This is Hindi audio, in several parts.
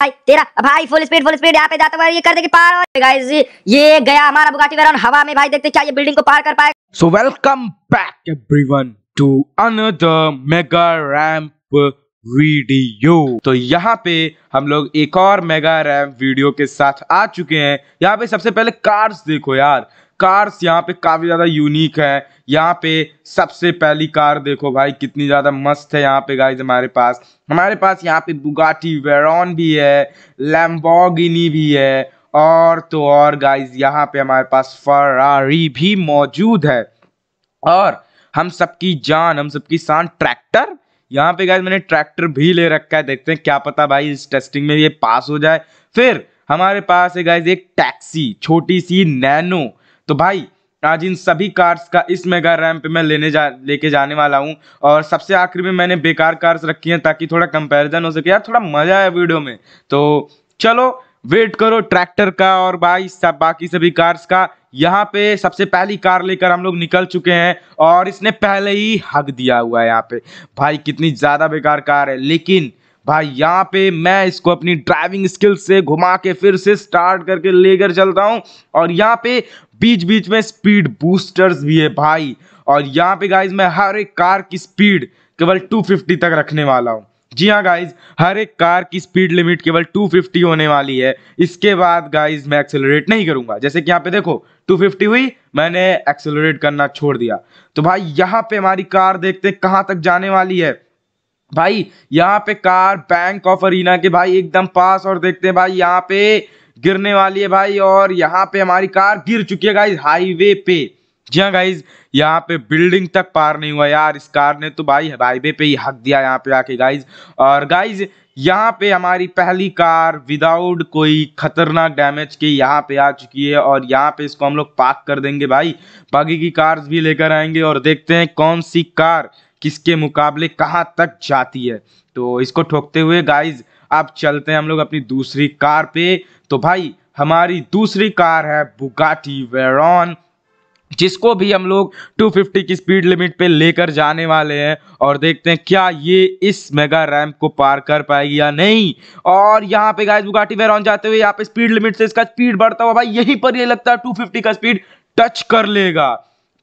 भाई तेरा भाई फुल स्पीड फुल स्पीड यहाँ पे जाता हुआ ये कर देगी पार गाइस ये गया हमारा बुगाटी वेरॉन हवा में भाई देखते क्या ये बिल्डिंग को पार कर पाए so welcome back everyone to another mega ramp video तो यहाँ पे हम लोग एक और मेगा रैम वीडियो के साथ आ चुके हैं यहाँ पे सबसे पहले कार्स देखो यार कार्स यहाँ पे काफी ज्यादा यूनिक है यहाँ पे सबसे पहली कार देखो भाई कितनी ज्यादा मस्त है यहाँ पे गाइज हमारे पास हमारे पास यहाँ पे बुगाटी वेरॉन भी है लैम्बोगिनी भी है और तो और गाइज यहाँ पे हमारे पास फरारी भी मौजूद है और हम सबकी जान हम सबकी शान ट्रैक्टर यहाँ पे गाइज मैंने ट्रैक्टर भी ले रखा है देखते हैं क्या पता भाई इस टेस्टिंग में ये पास हो जाए फिर हमारे पास है गाइज एक टैक्सी छोटी सी नैनो तो भाई आज इन सभी कार्स का इस मेगा पे में लेने जा लेके जाने वाला हूँ और सबसे आखिर में मैंने बेकार कार्स रखी हैं ताकि थोड़ा कंपैरिजन हो सके यार थोड़ा मज़ा है वीडियो में तो चलो वेट करो ट्रैक्टर का और भाई सब बाकी सभी कार्स का यहाँ पे सबसे पहली कार लेकर हम लोग निकल चुके हैं और इसने पहले ही हक दिया हुआ है यहाँ पे भाई कितनी ज़्यादा बेकार कार है लेकिन भाई यहाँ पे मैं इसको अपनी ड्राइविंग स्किल से घुमा के फिर से स्टार्ट करके लेकर चलता हूँ और यहाँ पे बीच बीच में स्पीड बूस्टर्स भी है भाई और यहाँ पे गाइज मैं हर एक कार की स्पीड केवल 250 तक रखने वाला हूँ जी हाँ गाइज हर एक कार की स्पीड लिमिट केवल 250 होने वाली है इसके बाद गाइज मैं एक्सेलरेट नहीं करूंगा जैसे कि यहाँ पे देखो 250 हुई मैंने एक्सेलरेट करना छोड़ दिया तो भाई यहाँ पे हमारी कार देखते कहाँ तक जाने वाली है भाई यहाँ पे कार बैंक ऑफ अरीना के भाई एकदम पास और देखते हैं भाई यहाँ पे गिरने वाली है भाई और यहाँ पे हमारी कार गिर चुकी है गाइज हाईवे पे जी हाँ गाइज यहाँ पे बिल्डिंग तक पार नहीं हुआ यार इस कार ने तो भाई हाईवे पे ही हक दिया यहाँ पे आके गाइज और गाइज यहाँ पे हमारी पहली कार विदाउट कोई खतरनाक डैमेज के यहाँ पे आ चुकी है और यहाँ पे इसको हम लोग पार्क कर देंगे भाई बाकी की कार्स भी लेकर आएंगे और देखते हैं कौन सी कार किसके मुकाबले कहाँ तक जाती है तो इसको ठोकते हुए गाइज अब चलते हैं हम लोग अपनी दूसरी कार पे तो भाई हमारी दूसरी कार है बुगाटी वेरॉन जिसको भी हम लोग 250 की स्पीड लिमिट पे लेकर जाने वाले हैं और देखते हैं क्या ये इस मेगा रैंप को पार कर पाएगी या नहीं और यहाँ पे गाइस बुगाटी वेरॉन जाते हुए यहाँ पे स्पीड लिमिट से इसका स्पीड बढ़ता हुआ भाई यहीं पर ये लगता है 250 का स्पीड टच कर लेगा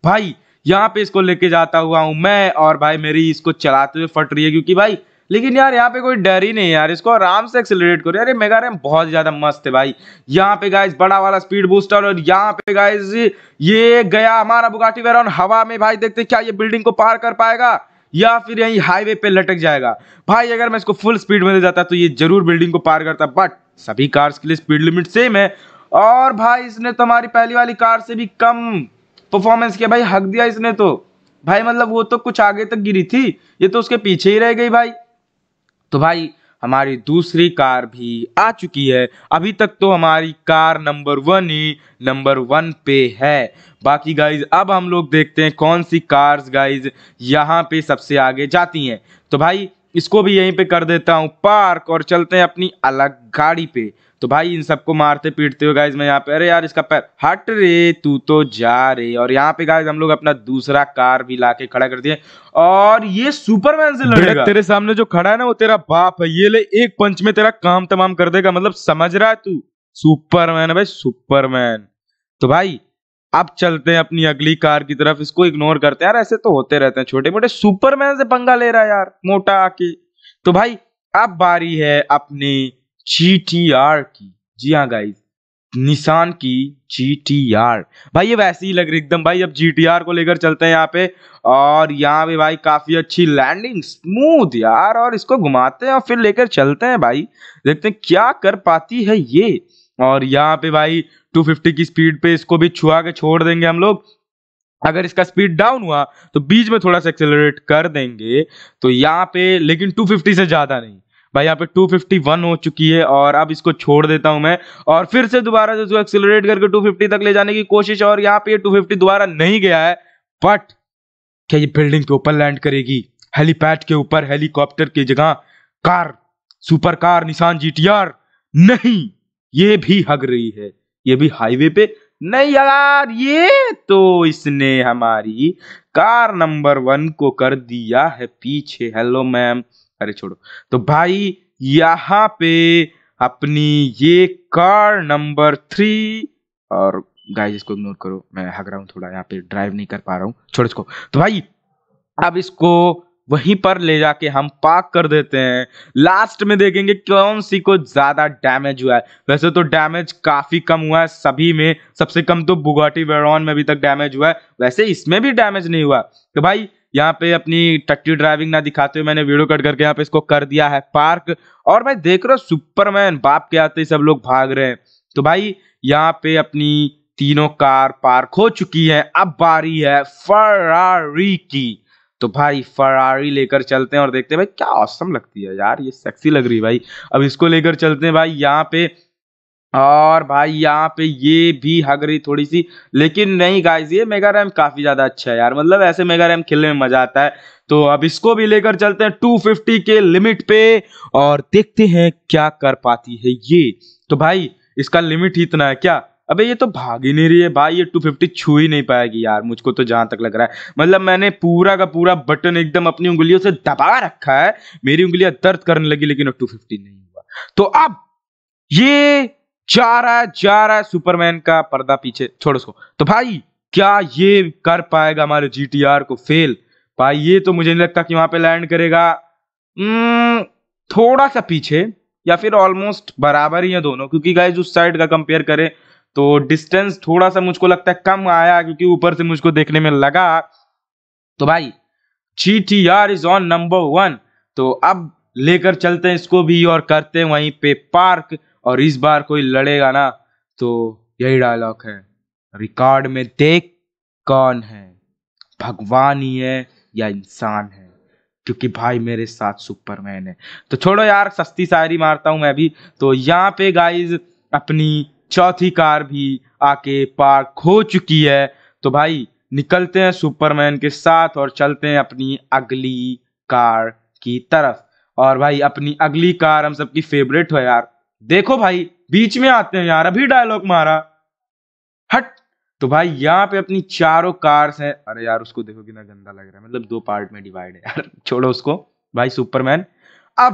भाई यहाँ पे इसको लेके जाता हुआ हूँ मैं और भाई मेरी इसको चलाते हुए फट रही है क्योंकि भाई लेकिन यार यहाँ पे कोई डर ही नहीं यार इसको आराम से एक्सेलरेट करो यार ये मेगा रैम बहुत ज़्यादा मस्त है भाई यहाँ पे गाइस बड़ा वाला स्पीड बूस्टर और यहाँ पे गाइस ये गया हमारा बुगाटी वेरॉन हवा में भाई देखते क्या ये बिल्डिंग को पार कर पाएगा या फिर यही हाईवे पे लटक जाएगा भाई अगर मैं इसको फुल स्पीड में ले जाता तो ये जरूर बिल्डिंग को पार करता बट सभी कार्स के लिए स्पीड लिमिट सेम है और भाई इसने तुम्हारी तो पहली वाली कार से भी कम परफॉर्मेंस किया भाई हक दिया इसने तो भाई मतलब वो तो कुछ आगे तक गिरी थी ये तो उसके पीछे ही रह गई भाई तो भाई हमारी दूसरी कार भी आ चुकी है अभी तक तो हमारी कार नंबर वन ही नंबर वन पे है बाकी गाइज अब हम लोग देखते हैं कौन सी कार्स गाइज यहाँ पे सबसे आगे जाती हैं तो भाई इसको भी यहीं पे कर देता हूँ पार्क और चलते हैं अपनी अलग गाड़ी पे तो भाई इन सबको मारते पीटते हो गाइज में यहाँ पे अरे यार इसका पैर हट रे तू तो जा रे और यहाँ पे गाइज हम लोग अपना दूसरा कार भी लाके खड़ा कर दिए और ये सुपरमैन से लड़ेगा तेरे सामने जो खड़ा है ना वो तेरा बाप है ये ले एक पंच में तेरा काम तमाम कर देगा मतलब समझ रहा है तू सुपरमैन है भाई सुपरमैन तो भाई अब चलते हैं अपनी अगली कार की तरफ इसको इग्नोर करते हैं यार ऐसे तो होते रहते हैं छोटे मोटे सुपरमैन से पंगा ले रहा है यार मोटा आके तो भाई अब बारी है अपनी जी टी आर की जी हाँ गाइज निशान की जी टी आर भाई ये वैसे ही लग रही एकदम भाई अब जी टी आर को लेकर चलते हैं यहाँ पे और यहाँ पे भाई काफी अच्छी लैंडिंग स्मूथ यार और इसको घुमाते हैं और फिर लेकर चलते हैं भाई देखते हैं क्या कर पाती है ये और यहाँ पे भाई 250 की स्पीड पे इसको भी छुआ के छोड़ देंगे हम लोग अगर इसका स्पीड डाउन हुआ तो बीच में थोड़ा सा एक्सेलरेट कर देंगे तो यहाँ पे लेकिन 250 से ज्यादा नहीं भाई यहाँ पे 251 हो चुकी है और अब इसको छोड़ देता हूं मैं और फिर से दोबारा जो इसको एक्सिलरेट करके 250 तक ले जाने की कोशिश और यहाँ पे ये 250 दोबारा नहीं गया है बट क्या ये बिल्डिंग के ऊपर लैंड करेगी हेलीपैड के ऊपर हेलीकॉप्टर की जगह कार सुपर कार निशान जी नहीं ये भी हग रही है ये भी हाईवे पे नहीं यार ये तो इसने हमारी कार नंबर वन को कर दिया है पीछे हेलो मैम अरे छोड़ो तो भाई यहाँ पे अपनी ये कार नंबर थ्री और गाइस इसको इग्नोर करो मैं हक रहा हूँ थोड़ा यहाँ पे ड्राइव नहीं कर पा रहा हूँ छोड़ो इसको तो भाई अब इसको वहीं पर ले जाके हम पार्क कर देते हैं लास्ट में देखेंगे कौन सी को ज्यादा डैमेज हुआ है वैसे तो डैमेज काफी कम हुआ है सभी में सबसे कम तो बुगाटी वेरॉन में अभी तक डैमेज हुआ है वैसे इसमें भी डैमेज नहीं हुआ तो भाई यहाँ पे अपनी टक्की ड्राइविंग ना दिखाते हुए मैंने वीडियो कट करके यहाँ पे इसको कर दिया है पार्क और भाई देख रहे हो सुपरमैन बाप के आते ही सब लोग भाग रहे हैं तो भाई यहाँ पे अपनी तीनों कार पार्क हो चुकी है अब बारी है फरारी की तो भाई फरारी लेकर चलते हैं और देखते हैं भाई क्या औसम लगती है यार ये सेक्सी लग रही है भाई अब इसको लेकर चलते हैं भाई यहाँ पे और भाई यहाँ पे ये भी हग रही थोड़ी सी लेकिन नहीं गाइज ये मेगा रैम काफ़ी ज़्यादा अच्छा है यार मतलब ऐसे मेगा रैम खेलने में मज़ा आता है तो अब इसको भी लेकर चलते हैं 250 के लिमिट पे और देखते हैं क्या कर पाती है ये तो भाई इसका लिमिट ही इतना है क्या अबे ये तो भाग ही नहीं रही है भाई ये 250 छू ही नहीं पाएगी यार मुझको तो जहां तक लग रहा है मतलब मैंने पूरा का पूरा बटन एकदम अपनी उंगलियों से दबा रखा है मेरी उंगलियां दर्द करने लगी लेकिन टू फिफ्टी नहीं हुआ तो अब ये जा रहा है जा रहा है सुपरमैन का पर्दा पीछे छोड़ उसको तो भाई क्या ये कर पाएगा हमारे जी को फेल भाई ये तो मुझे नहीं लगता कि वहां पे लैंड करेगा hmm, थोड़ा सा पीछे या फिर ऑलमोस्ट बराबर ही है दोनों क्योंकि गाइज उस साइड का कंपेयर करें तो डिस्टेंस थोड़ा सा मुझको लगता है कम आया क्योंकि ऊपर से मुझको देखने में लगा तो भाई G T R is on number one तो अब लेकर चलते हैं इसको भी और करते हैं वहीं पे पार्क और इस बार कोई लड़ेगा ना तो यही डायलॉग है रिकॉर्ड में देख कौन है भगवान ही है या इंसान है क्योंकि भाई मेरे साथ सुपरमैन है तो छोड़ो यार सस्ती शायरी मारता हूँ मैं भी तो यहाँ पे गाइज अपनी चौथी कार भी आके पार्क हो चुकी है तो भाई निकलते हैं सुपरमैन के साथ और चलते हैं अपनी अगली कार की तरफ और भाई अपनी अगली कार हम सबकी फेवरेट हो यार देखो भाई बीच में आते हैं यार अभी डायलॉग मारा हट तो भाई यहाँ पे अपनी चारों कार्स हैं अरे यार उसको देखो कितना गंदा लग रहा है मतलब दो पार्ट में डिवाइड है यार छोड़ो उसको भाई सुपरमैन अब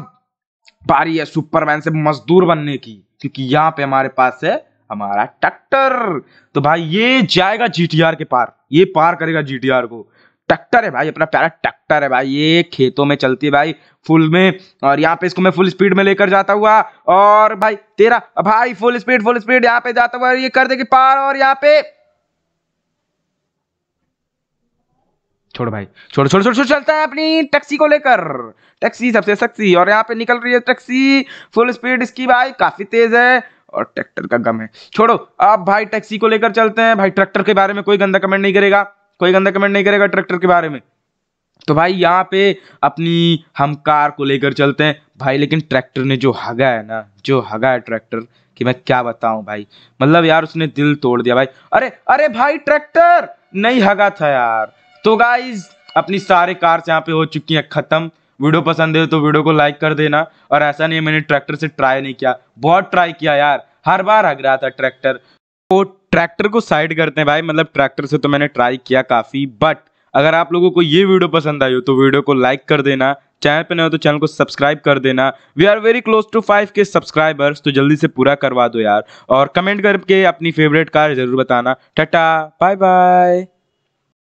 पारी है सुपरमैन से मजदूर बनने की क्योंकि यहाँ पे हमारे पास है हमारा ट्रैक्टर तो भाई ये जाएगा जीटीआर के पार ये पार करेगा जीटीआर को ट्रैक्टर है भाई अपना प्यारा ट्रैक्टर है भाई ये खेतों में चलती है भाई फुल में और यहाँ पे इसको मैं फुल स्पीड में लेकर जाता हुआ और भाई तेरा भाई फुल स्पीड फुल स्पीड यहाँ पे जाता हुआ ये कर देगी पार और यहाँ पे छोड़ भाई छोड़ छोड़ छोड़ छोड़ चलता है अपनी टैक्सी को लेकर टैक्सी सबसे सख्ती और यहाँ पे निकल रही है टैक्सी फुल स्पीड इसकी भाई काफी तेज है और ट्रैक्टर का गम है छोड़ो अब भाई टैक्सी को लेकर चलते हैं भाई ट्रैक्टर के बारे में कोई गंदा कमेंट नहीं करेगा कोई गंदा कमेंट नहीं करेगा ट्रैक्टर के बारे में तो भाई यहाँ पे अपनी हम कार को लेकर चलते हैं भाई लेकिन ट्रैक्टर ने जो हगा है ना जो हगा है ट्रैक्टर कि मैं क्या बताऊं भाई मतलब यार उसने दिल तोड़ दिया भाई अरे अरे भाई ट्रैक्टर नहीं हगा था यार तो गाइज अपनी सारे कार यहाँ पे हो चुकी है ख़त्म वीडियो पसंद है तो वीडियो को लाइक कर देना और ऐसा नहीं मैंने ट्रैक्टर से ट्राई नहीं किया बहुत ट्राई किया यार हर बार हग रहा था ट्रैक्टर तो ट्रैक्टर को साइड करते हैं भाई मतलब ट्रैक्टर से तो मैंने ट्राई किया काफ़ी बट अगर आप लोगों को ये वीडियो पसंद आई हो तो वीडियो को लाइक कर देना चैनल पर नए हो तो चैनल को सब्सक्राइब कर देना we are very close to five K subscribers तो जल्दी से पूरा करवा दो यार और कमेंट करके अपनी फेवरेट कार जरूर बताना टाटा बाय बाय